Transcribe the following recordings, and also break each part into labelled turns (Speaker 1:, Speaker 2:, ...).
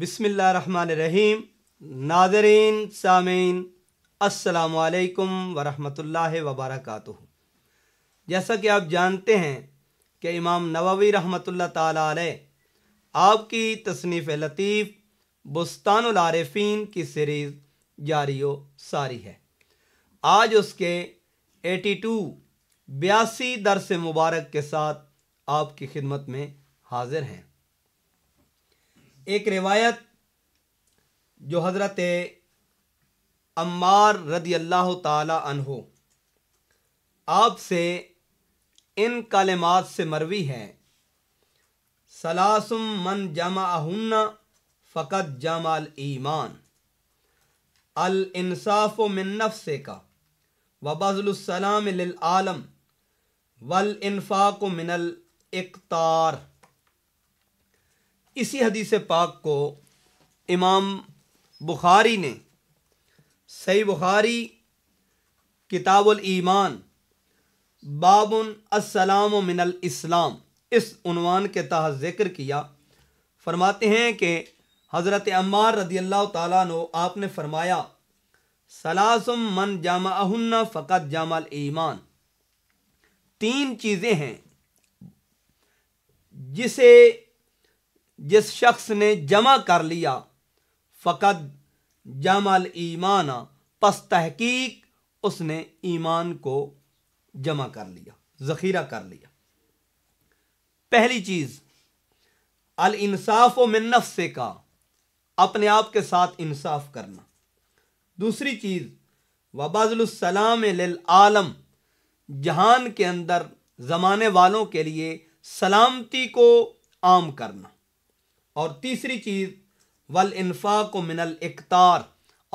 Speaker 1: रहीम नाजरीन सामीन असलकम वरहमल वबरक जैसा कि आप जानते हैं कि इमाम नववी रहमत ताला आपकी तसनीफ़ लतीफ़ बुस्तानारफ़ीन की सीरीज़ जारी व सारी है आज उसके 82 टू बयासी दरस मुबारक के साथ आपकी खिदमत में हाजिर हैं एक रिवायत जो हज़रत अम्मार रदी अल्लाह तहो आपसे इन कलमात से मरवी है सलासुम मन जमाहुन्ना फ़कत जमाल ईमान अल इंसाफ मिन नफ्से का वबज़लसलाम आलम वल इनफाक मिनल इकतार इसी हदीस पाक को इमाम बुखारी ने सही बुखारी किताबुल ईमान बाबन असलाम मिनल इस्लाम इस उनवान के तहत ज़िक्र किया फरमाते हैं कि हज़रत अम्मार रदी अल्लाह तु आपने फरमाया सलासम मन जामा फ़कत जामल ईमान तीन चीज़ें हैं जिसे जिस शख्स ने जमा कर लिया फ़कत जमल ईमान पस तहकीक उसने ईमान को जमा कर लिया ज़ख़ीरा कर लिया पहली चीज़ अल इंसाफ व मिन्नफ से का अपने आप के साथ इंसाफ करना दूसरी चीज़ वबाजलसलाम आलम जहान के अंदर ज़माने वालों के लिए सलामती को आम करना और तीसरी चीज वल इन्फा को मिनल इकतार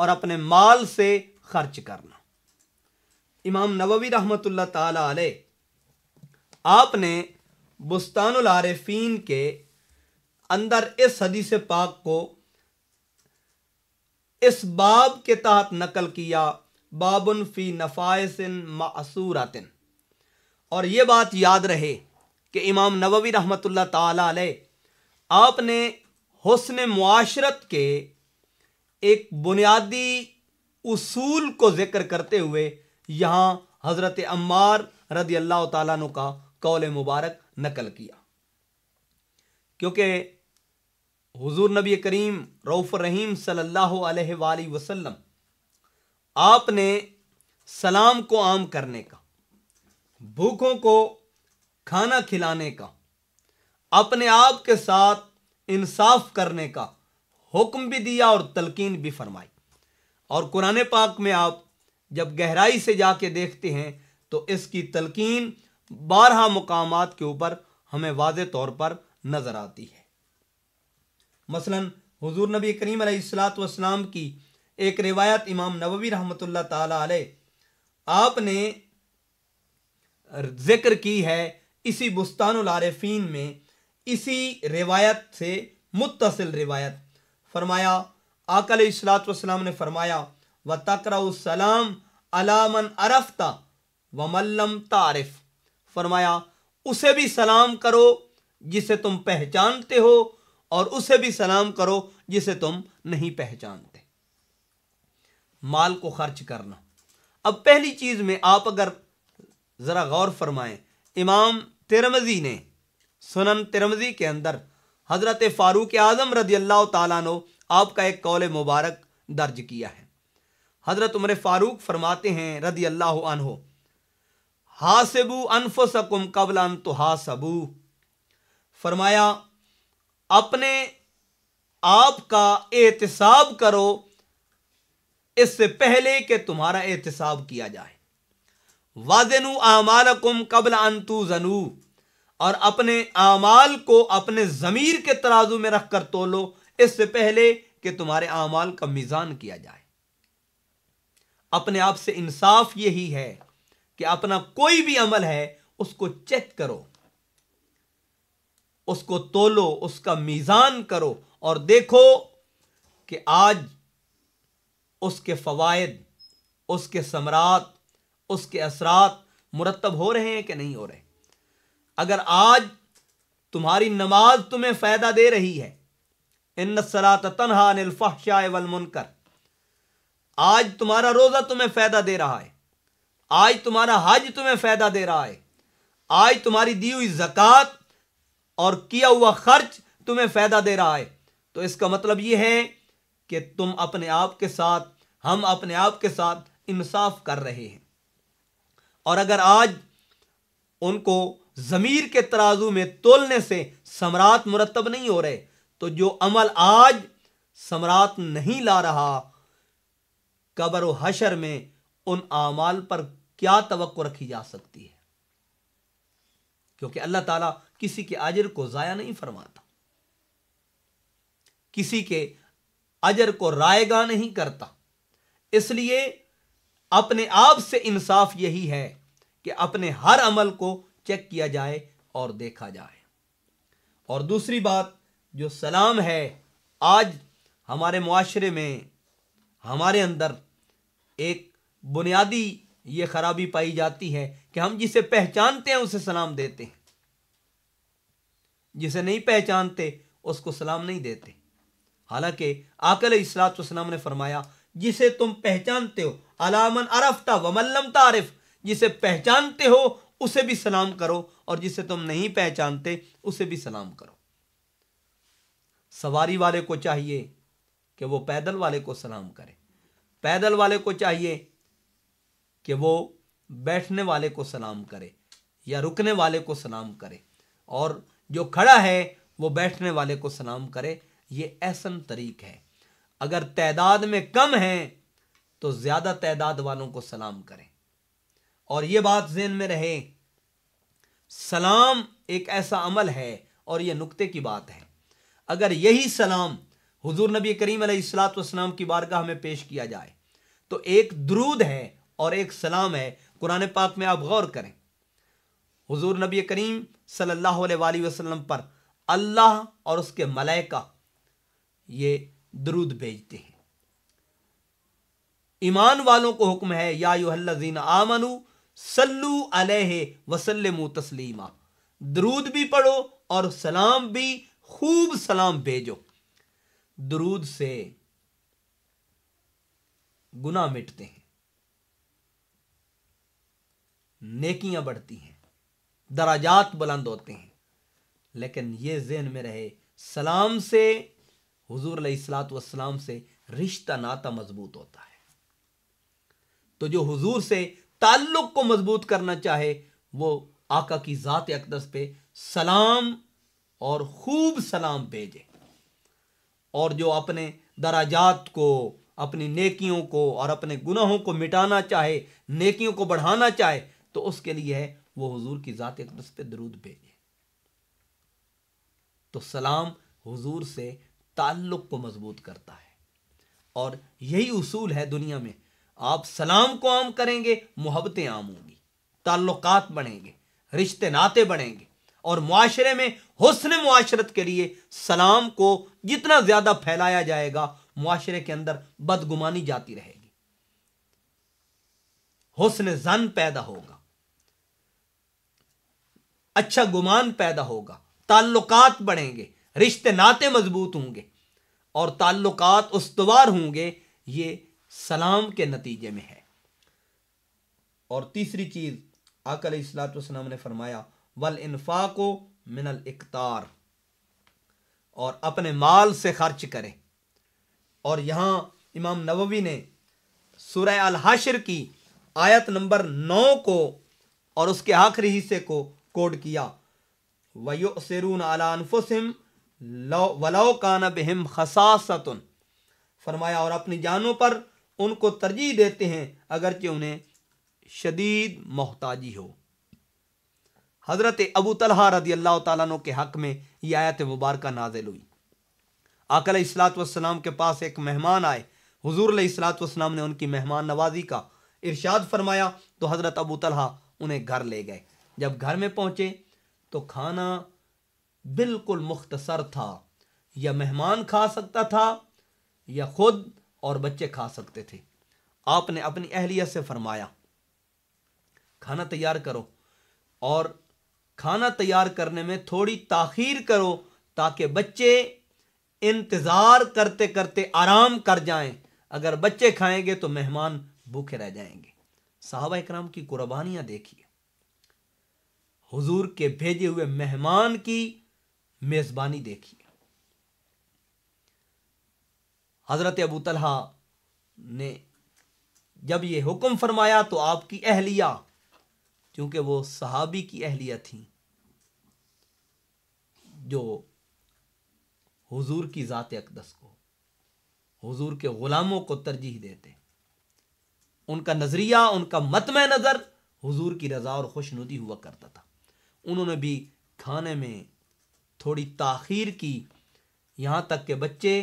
Speaker 1: और अपने माल से खर्च करना इमाम नबवी रहमत ताले आपने बुस्तानफीन के अंदर इस हदीस पाक को इस बाब के तहत नकल किया बाबन फी नफायसिन मासूरातिन और ये बात याद रहे कि इमाम नबवी रहमत ताले आपने हसन माशरत के एक बुनियादी उसूल को ज़िक्र करते हुए यहाँ हज़रत अम्मार रदी अल्लाह तु का कौल मुबारक नकल किया क्योंकि हुजूर नबी करीम रऊफ़ रहीम सल्ला अलैहि वसल्लम आपने सलाम को आम करने का भूखों को खाना खिलाने का अपने आप के साथ इंसाफ करने का हुक्म भी दिया और तलकीन भी फरमाई और कुरान पाक में आप जब गहराई से जाके देखते हैं तो इसकी तलकीन बारह मकाम के ऊपर हमें वाज तौर पर नज़र आती है मसलन हुजूर नबी करीम सलाम की एक रिवायत इमाम नबी रहमत ताली आपने जिक्र की है इसी बुस्तान में इसी रिवायत से मुतसिल रिवायत फरमाया आकल सलाम ने फरमाया व तकराम अलामन अरफ्ता व मल्लम तारफ फरमाया उसे भी सलाम करो जिसे तुम पहचानते हो और उसे भी सलाम करो जिसे तुम नहीं पहचानते माल को खर्च करना अब पहली चीज़ में आप अगर ज़रा गौर फरमाएं इमाम तिरमजी ने सुनन तिरमजी के अंदर हजरत फारूक आजम रजी अल्लाह तु आपका एक कौल मुबारक दर्ज किया है हजरत उम्र फारूक फरमाते हैं रदी अल्लाह अनहो हासबू सकुम कबल अन तो हासबू फरमाया अपने आप का एहतसाब करो इससे पहले कि तुम्हारा एहतसाब किया जाए वाजनु आमालकुम कबल अन तू जनू और अपने आमाल को अपने ज़मीर के तराजू में रखकर तोलो इससे पहले कि तुम्हारे आमाल का मिज़ान किया जाए अपने आप से इंसाफ यही है कि अपना कोई भी अमल है उसको चेक करो उसको तोलो उसका मीज़ान करो और देखो कि आज उसके फ़वाद उसके समरात उसके असरात मुरतब हो रहे हैं कि नहीं हो रहे अगर आज तुम्हारी नमाज तुम्हें फ़ायदा दे रही है इन सला तनहा अनिलफ़ाशाह मुनकर आज तुम्हारा रोज़ा तुम्हें फ़ायदा दे रहा है आज तुम्हारा हज तुम्हें फ़ायदा दे रहा है आज तुम्हारी दी हुई जक़ात और किया हुआ ख़र्च तुम्हें फ़ायदा दे रहा है तो इसका मतलब यह है कि तुम अपने आप के साथ हम अपने आप के साथ इंसाफ कर रहे हैं और अगर आज उनको ज़मीर के तराजू में तोलने से सम्राट मुरतब नहीं हो रहे तो जो अमल आज सम्राट नहीं ला रहा कबर व हशर में उन आमाल पर क्या तो रखी जा सकती है क्योंकि अल्लाह ताला किसी के अजर को ज़ाया नहीं फरमाता किसी के अजर को रायगा नहीं करता इसलिए अपने आप से इंसाफ यही है कि अपने हर अमल को चेक किया जाए और देखा जाए और दूसरी बात जो सलाम है आज हमारे माशरे में हमारे अंदर एक बुनियादी ये खराबी पाई जाती है कि हम जिसे पहचानते हैं उसे सलाम देते हैं जिसे नहीं पहचानते उसको सलाम नहीं देते हालांकि आकल इसलातम ने फरमाया जिसे तुम पहचानते हो अलामन अरफता वमल्लम तारिफ जिसे पहचानते हो उसे भी सलाम करो और जिसे तुम नहीं पहचानते उसे भी सलाम करो सवारी वाले को चाहिए कि वो पैदल वाले को सलाम करे पैदल वाले को चाहिए कि वो बैठने वाले को सलाम करे या रुकने वाले को सलाम करे और जो खड़ा है वो बैठने वाले को सलाम करे ये ऐसा तरीक है अगर तादाद में कम है तो ज़्यादा तादाद वालों को सलाम करें और ये बात जेन में रहे सलाम एक ऐसा अमल है और यह नुक्ते की बात है अगर यही सलाम हुजूर नबी करीम सलाम की बारगाह में पेश किया जाए तो एक द्रूद है और एक सलाम है कुरान पाक में आप गौर करें हुजूर नबी करीम सल्लल्लाहु अलैहि वसल्लम पर अल्लाह और उसके मलाइका ये दरूद भेजते हैं ईमान वालों को हुक्म है या युहल्लाजीन आमनु सल्लू अलैहि वसल्लम तस्लीमा दरूद भी पढ़ो और सलाम भी खूब सलाम भेजो दरूद से गुना मिटते हैं नेकियां बढ़ती हैं दराजात बुलंद होते हैं लेकिन ये जहन में रहे सलाम से हजूर सलात से रिश्ता नाता मजबूत होता है तो जो हजूर से ताल्लुक को मजबूत करना चाहे वो आका की ज़ात अकदस पे सलाम और खूब सलाम भेजे और जो अपने दराजात को अपनी नेकियों को और अपने गुनाहों को मिटाना चाहे नेकियों को बढ़ाना चाहे तो उसके लिए है वो हुजूर की ज़ात अकदस पे दरूद भेजे तो सलाम हुजूर से ताल्लुक़ को मजबूत करता है और यही उसूल है दुनिया में आप सलाम को आम करेंगे मोहब्बतें आम होंगी ताल्लुकात बढ़ेंगे रिश्ते नाते बढ़ेंगे और माशरे में हुसन माशरत के लिए सलाम को जितना ज़्यादा फैलाया जाएगा माशरे के अंदर बदगुमानी जाती रहेगी हुसन जन पैदा होगा अच्छा गुमान पैदा होगा ताल्लुकात बढ़ेंगे रिश्ते नाते मजबूत होंगे और ताल्लुकात उसवार होंगे ये सलाम के नतीजे में है और तीसरी चीज़ आकल इसलातम ने फरमाया वल इनफाको मिनल इकतार और अपने माल से खर्च करें और यहाँ इमाम नववी ने सुरह अलहाशर की आयत नंबर नौ को और उसके आखिरी हिस्से को कोड किया वयो सरून अलाफुसम वलो कान बहम खसासतन फरमाया और अपनी जानों पर उनको तरजीह देते हैं अगरचे उन्हें शदीद मोहताजी हो हज़रत अबू तलहा रदी अल्लाह तु के हक़ में यह आयत मुबारक नाजिल हुई आकल सलाम के पास एक मेहमान आए हजूर सलाम ने उनकी मेहमान नवाजी का इरशाद फरमाया तो हज़रत अबू तलहा उन्हें घर ले गए जब घर में पहुँचे तो खाना बिल्कुल मुख्तसर था या मेहमान खा सकता था या ख़ुद और बच्चे खा सकते थे आपने अपनी अहलियत से फरमाया खाना तैयार करो और खाना तैयार करने में थोड़ी ताखीर करो ताकि बच्चे इंतज़ार करते करते आराम कर जाएं अगर बच्चे खाएंगे तो मेहमान भूखे रह जाएंगे साहबा इक्राम की कुर्बानियां देखिए हुजूर के भेजे हुए मेहमान की मेज़बानी देखिए हज़रत अबू तलहा ने जब ये हुक्म फरमाया तो आपकी अहलिया क्योंकि वो सहाबी की अहलिया थी जो हुजूर की ज़ात अकदस को हुजूर के ग़ुलामों को तरजीह देते उनका नज़रिया उनका मतम नज़र हुजूर की रज़ा और खुशनुदी हुआ करता था उन्होंने भी खाने में थोड़ी ताखीर की यहाँ तक के बच्चे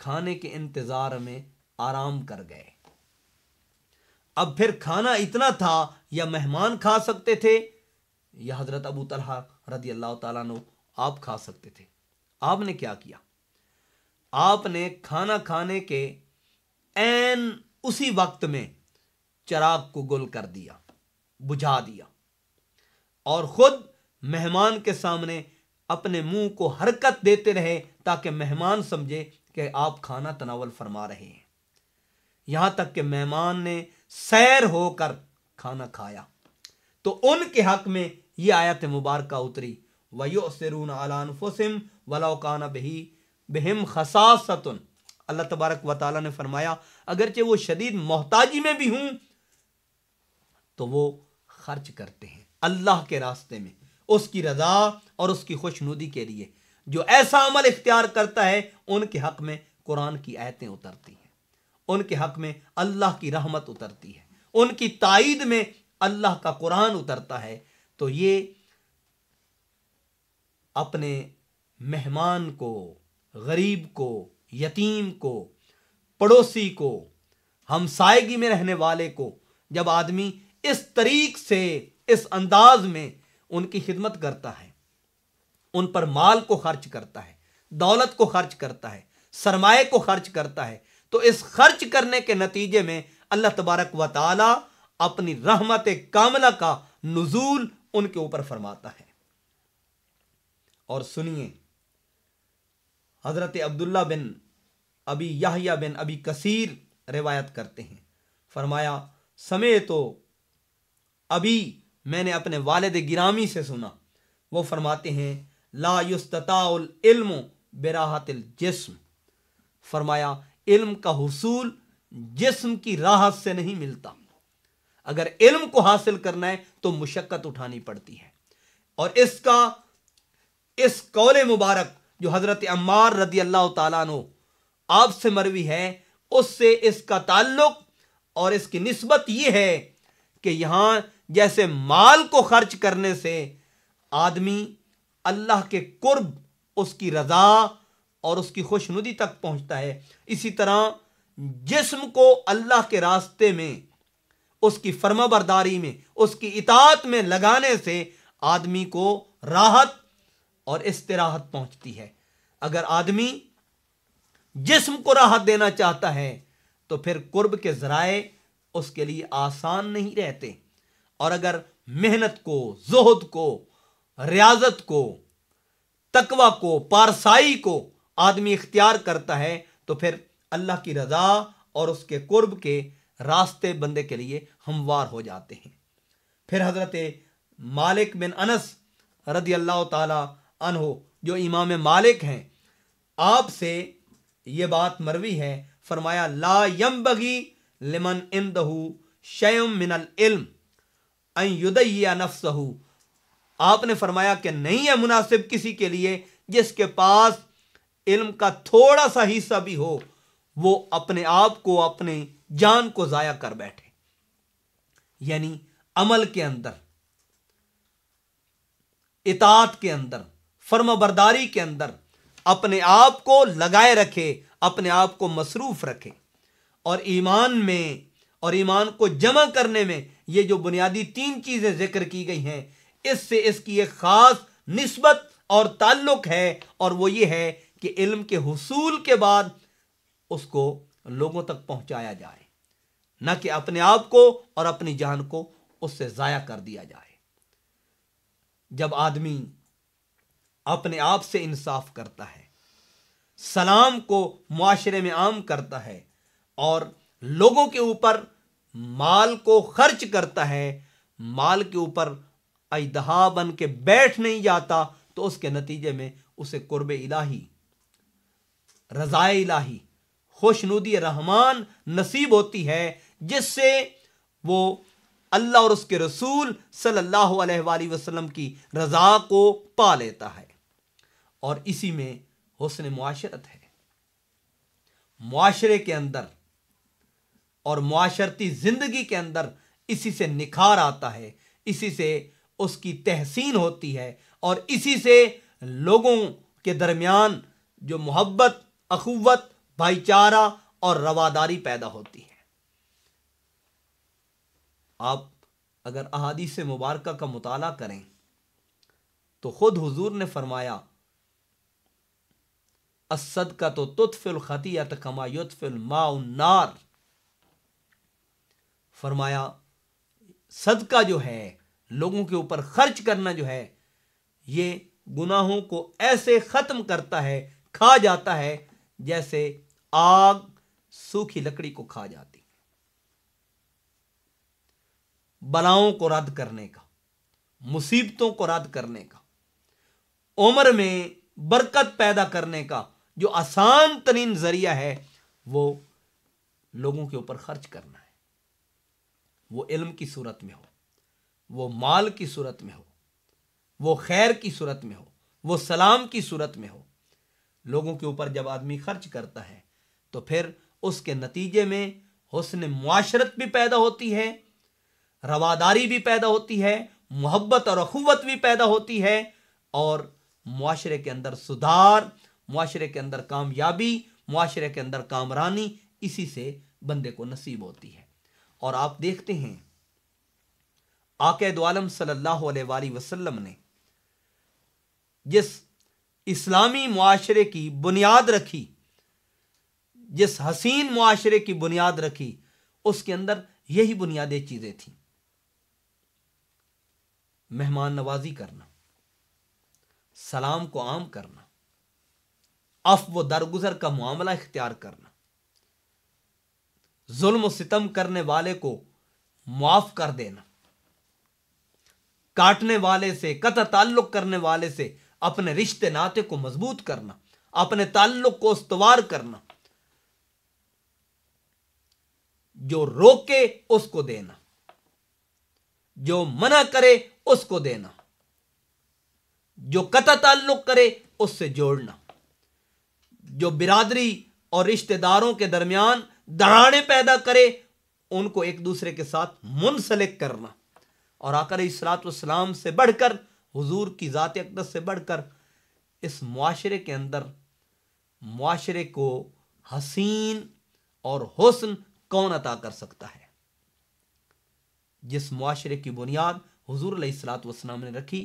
Speaker 1: खाने के इंतज़ार में आराम कर गए अब फिर खाना इतना था या मेहमान खा सकते थे या हज़रत अबू तलहा रदी अल्लाह तु आप खा सकते थे आपने क्या किया आपने खाना खाने के एन उसी वक्त में चराग को गुल कर दिया बुझा दिया और ख़ुद मेहमान के सामने अपने मुंह को हरकत देते रहे ताकि मेहमान समझे कि आप खाना तनावल फरमा रहे हैं यहां तक कि मेहमान ने सैर होकर खाना खाया तो उनके हक में यह आयत मुबारक उतरी वयो सरून आलान फुसम वलाकाना बही बहम खसासतन अल्लाह तबारक व ने फरमाया अगरचे वो शदीद मोहताजी में भी हूं तो वो खर्च करते हैं अल्लाह के रास्ते में उसकी रजा और उसकी खुशनुदी के लिए जो ऐसा अमल इख्तियार करता है उनके हक में कुरान की आयतें उतरती हैं उनके हक में अल्लाह की रहमत उतरती है उनकी ताइद में अल्लाह का कुरान उतरता है तो ये अपने मेहमान को गरीब को यतीम को पड़ोसी को हमसायगी में रहने वाले को जब आदमी इस तरीक से इस अंदाज में उनकी खिदमत करता है उन पर माल को खर्च करता है दौलत को खर्च करता है सरमाए को खर्च करता है तो इस खर्च करने के नतीजे में अल्लाह तबारक व ताली अपनी रहमत कामला का नजूल उनके ऊपर फरमाता है और सुनिए हज़रत अब्दुल्ला बिन अबी याहिया बिन अबी कसीर रिवायत करते हैं फरमाया समय तो अभी मैंने अपने वालद गिरामी से सुना वो फरमाते हैं इल्म बराहतिल जिस्म फरमाया इल्म का हसूल जिस्म की राहत से नहीं मिलता अगर इल्म को हासिल करना है तो मुशक्क़त उठानी पड़ती है और इसका इस कौल मुबारक जो हज़रत अम्मार रदी अल्लाह तु आपसे मरवी है उससे इसका ताल्लुक और इसकी नस्बत यह है कि यहां जैसे माल को खर्च करने से आदमी अल्लाह के कुर्ब उसकी रज़ा और उसकी खुशनुदी तक पहुंचता है इसी तरह जिस्म को अल्लाह के रास्ते में उसकी फर्माबरदारी में उसकी इतात में लगाने से आदमी को राहत और इसतराहत पहुंचती है अगर आदमी जिस्म को राहत देना चाहता है तो फिर कुर्ब के ज़राए उसके लिए आसान नहीं रहते और अगर मेहनत को जहद को रियाजत को तकवा को पारसाई को आदमी इख्तियार करता है तो फिर अल्लाह की रजा और उसके कुर्ब के रास्ते बंदे के लिए हमवार हो जाते हैं फिर हज़रत मालिक बिन अनस रदी अल्लाह तहो जो इमाम मालिक हैं आपसे ये बात मरवी है फरमाया ला यम बगी लिमन इमदहू शयम मिनल इल्म अन युदैया नफ्सहू आपने फरमाया कि नहीं है मुनासिब किसी के लिए जिसके पास इल्म का थोड़ा सा हिस्सा भी हो वो अपने आप को अपने जान को ज़ाया कर बैठे यानी अमल के अंदर इतात के अंदर फर्मबरदारी के अंदर अपने आप को लगाए रखे अपने आप को मसरूफ़ रखे और ईमान में और ईमान को जमा करने में ये जो बुनियादी तीन चीज़ें जिक्र की गई हैं इससे इसकी एक खास नस्बत और ताल्लुक है और वो ये है कि इल्म के हसूल के बाद उसको लोगों तक पहुंचाया जाए न कि अपने आप को और अपनी जान को उससे ज़ाया कर दिया जाए जब आदमी अपने आप से इंसाफ करता है सलाम को माशरे में आम करता है और लोगों के ऊपर माल को खर्च करता है माल के ऊपर अजदहा बन के बैठ नहीं जाता तो उसके नतीजे में उसे कुर्ब इलाही रजाए इलाही खुशनुदी रहमान नसीब होती है जिससे वो अल्लाह और उसके रसूल सल्लल्लाहु अलैहि वसल्लम की रज़ा को पा लेता है और इसी में हसन मुआशरत है माशरे के अंदर और माशरती ज़िंदगी के अंदर इसी से निखार आता है इसी से उसकी तहसीन होती है और इसी से लोगों के दरमियान जो मोहब्बत अखुवत भाईचारा और रवादारी पैदा होती है आप अगर से मुबारक का मुताला करें तो खुद हुजूर ने फरमाया असद का तो तुतफिल खतियत कमा युतफिल माउनार फरमाया सदका जो है लोगों के ऊपर खर्च करना जो है ये गुनाहों को ऐसे ख़त्म करता है खा जाता है जैसे आग सूखी लकड़ी को खा जाती बलाओं को रद्द करने का मुसीबतों को रद्द करने का उम्र में बरकत पैदा करने का जो आसान तरीन जरिया है वो लोगों के ऊपर खर्च करना है वो इल्म की सूरत में हो वो माल की सूरत में हो वो खैर की सूरत में हो वो सलाम की सूरत में हो लोगों के ऊपर जब आदमी खर्च करता है तो फिर उसके नतीजे में हसन माशरत भी पैदा होती है रवादारी भी पैदा होती है मोहब्बत और अखुवत भी पैदा होती है और माशरे के अंदर सुधार माशरे के अंदर कामयाबी माशरे के अंदर कामरानी इसी से बंदे को नसीब होती है और आप देखते हैं आकद आलम सल्लल्लाहु वसलम ने जिस इस्लामी माशरे की बुनियाद रखी जिस हसीन माशरे की बुनियाद रखी उसके अंदर यही बुनियादी चीज़ें थी मेहमान नवाजी करना सलाम को आम करना अफ व दरगुजर का मामला इख्तियार करना जुल्म सितम करने वाले को माफ कर देना काटने वाले से कत ताल्लुक करने वाले से अपने रिश्ते नाते को मजबूत करना अपने ताल्लुक को उसवार करना जो रोके उसको देना जो मना करे उसको देना जो कत ताल्लुक करे उससे जोड़ना जो बिरादरी और रिश्तेदारों के दरमियान दराड़े पैदा करे उनको एक दूसरे के साथ मुंसलिक करना और आकर सलाम से बढ़कर हुजूर की ज़ात अकदस से बढ़कर इस माशरे के अंदर माशरे को हसीन और हसन कौन अता कर सकता है जिस माशरे की बुनियाद हजूर सलातम ने रखी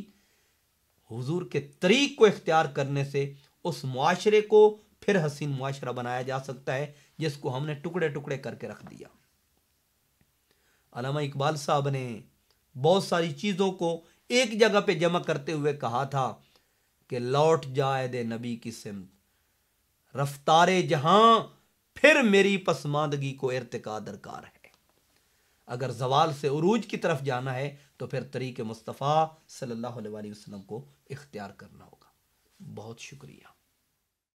Speaker 1: हजूर के तरीक को इख्तियार करने से उस माशरे को फिर हसीन माशरा बनाया जा सकता है जिसको हमने टुकड़े टुकड़े करके रख दिया अलामा इकबाल साहब ने बहुत सारी चीज़ों को एक जगह पे जमा करते हुए कहा था कि लौट जाए दे नबी की सिमत रफ्तार जहां फिर मेरी पसमानदगी को इरतका दरकार है अगर जवाल से उरूज की तरफ जाना है तो फिर तरीके मुस्तफ़ा सल्लल्लाहु अलैहि वसल्लम को इख्तियार करना होगा बहुत शुक्रिया